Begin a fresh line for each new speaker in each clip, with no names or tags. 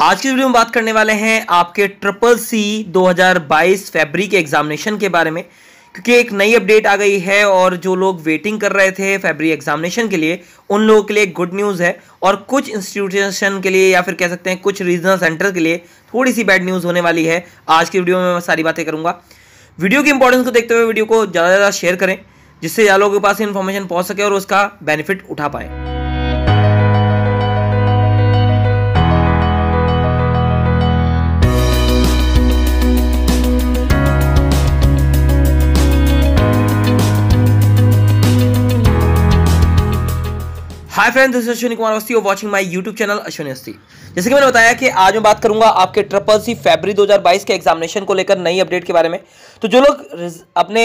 आज की वीडियो में बात करने वाले हैं आपके ट्रिपल सी 2022 फरवरी के एग्जामिनेशन के बारे में क्योंकि एक नई अपडेट आ गई है और जो लोग वेटिंग कर रहे थे फरवरी एग्जामिनेशन के लिए उन लोगों के लिए गुड न्यूज़ है और कुछ इंस्टीट्यूशन के लिए या फिर कह सकते हैं कुछ रीजनल सेंटर के लिए थोड़ी सी बैड न्यूज़ होने वाली है आज की वीडियो में मैं सारी बातें करूँगा वीडियो की इंपॉर्टेंस को देखते हुए वीडियो को ज़्यादा से ज़्यादा शेयर करें जिससे ज़्यादा लोगों के पास इन्फॉर्मेशन पहुँच सके और उसका बेनिफिट उठा पाए hi friends this Ashwini Kumar Awasthi और watching my YouTube channel Ashwini Awasthi जैसे कि मैंने बताया कि आज मैं बात करूंगा आपके ट्रिपल सी फेबरी 2022 के एग्जामिनेशन को लेकर नई अपडेट के बारे में तो जो लोग अपने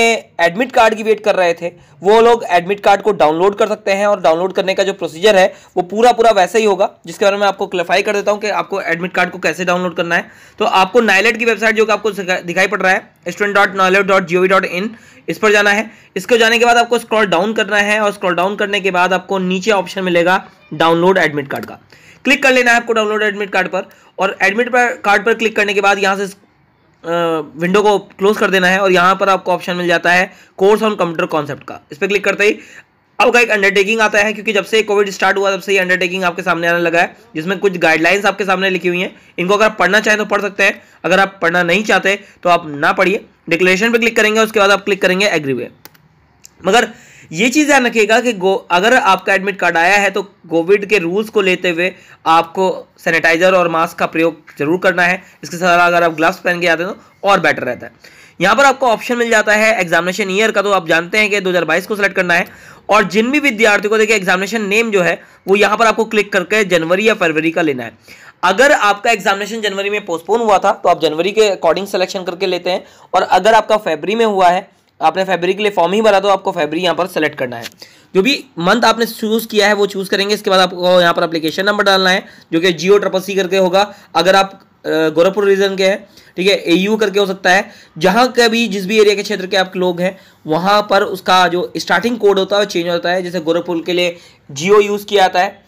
एडमिट कार्ड की वेट कर रहे थे वो लोग एडमिट कार्ड को डाउनलोड कर सकते हैं और डाउनलोड करने का जो प्रोसीजर है वो पूरा पूरा वैसा ही होगा जिसके बारे में आपको क्लिफाई कर देता हूँ कि आपको एडमिट कार्ड को कैसे डाउनलोड करना है तो आपको नाइलेट की वेबसाइट जो कि आपको दिखाई पड़ रहा है student dot dot dot in इस पर जाना है इसको जाने के बाद आपको स्क्रॉल डाउन करना है और स्क्रॉल डाउन करने के बाद आपको नीचे ऑप्शन ऑप्शन मिलेगा डाउनलोड एडमिट कार्ड का क्लिक कर लेना है आपको डाउनलोड एडमिट कार्ड पर और एडमिट कार्ड पर क्लिक करने के बाद यहाँ से विंडो को क्लोज कर देना है और यहाँ पर आपको ऑप्शन मिल जाता है कोर्स ऑन कंप्यूटर कॉन्सेप्ट का इस पर क्लिक करते ही आपका एक अंडरटेकिंग आता है क्योंकि जब से कोविड स्टार्ट हुआ तब से ये अंडरटेकिंग आपके सामने आने लगा है जिसमें कुछ गाइडलाइंस आपके सामने लिखी हुई हैं इनको अगर आप पढ़ना चाहें तो पढ़ सकते हैं अगर आप पढ़ना नहीं चाहते तो आप ना पढ़िए डिक्लेरेशन पर क्लिक करेंगे उसके बाद आप क्लिक करेंगे एग्री वे मगर ये चीज़ ध्यान रखिएगा कि अगर आपका एडमिट कार्ड आया है तो कोविड के रूल्स को लेते हुए आपको सैनिटाइज़र और मास्क का प्रयोग जरूर करना है इसके साथ अगर आप ग्लव्स पहन के आते हैं तो और बेटर रहता है यहाँ पर आपको ऑप्शन मिल जाता है एग्जामिनेशन ईयर का तो आप जानते हैं कि 2022 को सिलेक्ट करना है और जिन भी विद्यार्थियों को देखिए एग्जामिनेशन नेम जो है वो यहाँ पर आपको क्लिक करके जनवरी या फरवरी का लेना है अगर आपका एग्जामिनेशन जनवरी में पोस्टपोन हुआ था तो आप जनवरी के अकॉर्डिंग सिलेक्शन करके लेते हैं और अगर आपका फेबरी में हुआ है आपने फेबरी के लिए फॉर्म ही भरा तो आपको फेबरी यहाँ पर सेलेक्ट करना है जो भी मंथ आपने चूज़ किया है वो चूज़ करेंगे इसके बाद आपको यहाँ पर अप्लीकेशन नंबर डालना है जो कि जियो ट्रपल सी करके होगा अगर आप गोरखपुर रीजन के हैं ठीक है ए यू करके हो सकता है जहाँ का भी जिस भी एरिया के क्षेत्र के आप लोग हैं वहाँ पर उसका जो स्टार्टिंग कोड होता है वो चेंज होता है जैसे गोरखपुर के लिए जियो यूज़ किया जाता है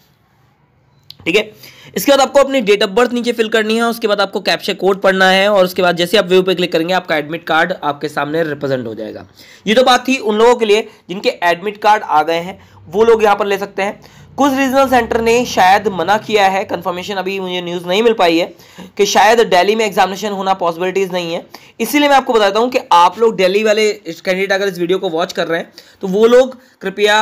ठीक है इसके बाद आपको अपनी डेट ऑफ बर्थ नीचे फिल करनी है उसके बाद आपको कैप्शन कोड पढ़ना है और उसके बाद जैसे आप व्यू पे क्लिक करेंगे आपका एडमिट कार्ड आपके सामने रिप्रेजेंट हो जाएगा ये तो बात थी उन लोगों के लिए जिनके एडमिट कार्ड आ गए हैं वो लोग यहाँ पर ले सकते हैं कुछ रीजनल सेंटर ने शायद मना किया है कंफर्मेशन अभी मुझे न्यूज़ नहीं मिल पाई है कि शायद दिल्ली में एग्जामिनेशन होना पॉसिबिलिटीज़ नहीं है इसीलिए मैं आपको बताता हूँ कि आप लोग दिल्ली वाले कैंडिडेट अगर इस वीडियो को वॉच कर रहे हैं तो वो लोग कृपया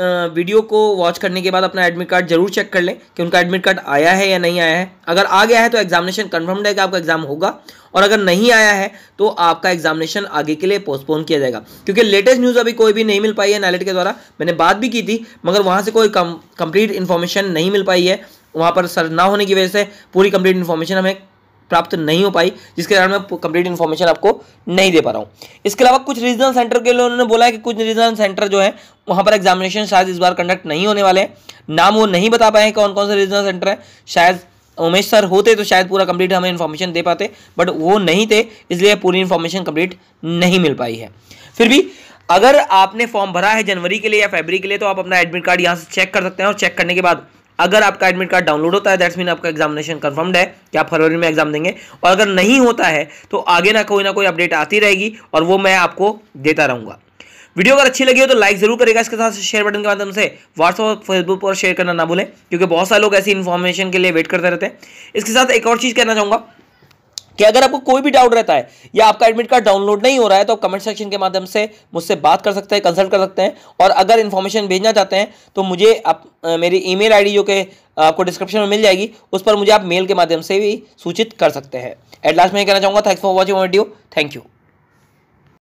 वीडियो को वॉच करने के बाद अपना एडमिट कार्ड जरूर चेक कर लें कि उनका एडमिट कार्ड आया है या नहीं आया है अगर आ गया है तो एग्जामिनेशन कन्फर्म्ड है कि आपका एग्जाम होगा और अगर नहीं आया है तो आपका एग्जामिनेशन आगे के लिए पोस्टपोन किया जाएगा क्योंकि लेटेस्ट न्यूज़ अभी कोई भी नहीं मिल पाई है नैलेट के द्वारा मैंने बात भी की थी मगर वहाँ से कोई कम कंप्लीट इन्फॉर्मेशन नहीं मिल पाई है वहाँ पर सर ना होने की वजह से पूरी कंप्लीट इन्फॉर्मेशन हमें प्राप्त नहीं हो पाई जिसके कारण मैं कंप्लीट इन्फॉर्मेशन आपको नहीं दे पा रहा हूँ इसके अलावा कुछ रीजनल सेंटर के लिए उन्होंने बोला है कि कुछ रीजनल सेंटर जो है वहाँ पर एग्जामिनेशन शायद इस बार कंडक्ट नहीं होने वाले हैं नाम वो नहीं बता पाए कौन कौन से रीजनल सेंटर है शायद उमेश सर होते तो शायद पूरा कंप्लीट हमें इन्फॉर्मेशन दे पाते बट वो नहीं थे इसलिए पूरी इन्फॉर्मेशन कंप्लीट नहीं मिल पाई है फिर भी अगर आपने फॉर्म भरा है जनवरी के लिए या फेबरी के लिए तो आप अपना एडमिट कार्ड यहाँ से चेक कर सकते हैं और चेक करने के बाद अगर आपका एडमिट कार्ड डाउनलोड होता है दैट्स मीन आपका एग्जामिनेशन कंफर्म है कि आप फरवरी में एग्जाम देंगे और अगर नहीं होता है तो आगे ना कोई ना कोई अपडेट आती रहेगी और वो मैं आपको देता रहूंगा वीडियो अगर अच्छी लगी हो तो लाइक जरूर करेगा इसके साथ शेयर बटन के माध्यम से व्हाट्सअप और फेसबुक पर शेयर करना ना भूलें क्योंकि बहुत सारे लोग ऐसी इन्फॉर्मेशन के लिए वेट करते रहते हैं इसके साथ एक और चीज़ कहना चाहूँगा कि अगर आपको कोई भी डाउट रहता है या आपका एडमिट कार्ड डाउनलोड नहीं हो रहा है तो आप कमेंट सेक्शन के माध्यम से मुझसे बात कर सकते हैं कंसल्ट कर सकते हैं और अगर इन्फॉर्मेशन भेजना चाहते हैं तो मुझे आप मेरी ईमेल आईडी जो कि आपको डिस्क्रिप्शन में मिल जाएगी उस पर मुझे आप मेल के माध्यम से भी सूचित कर सकते हैं एट लास्ट मैं कहना चाहूँगा thanks for watching video thank you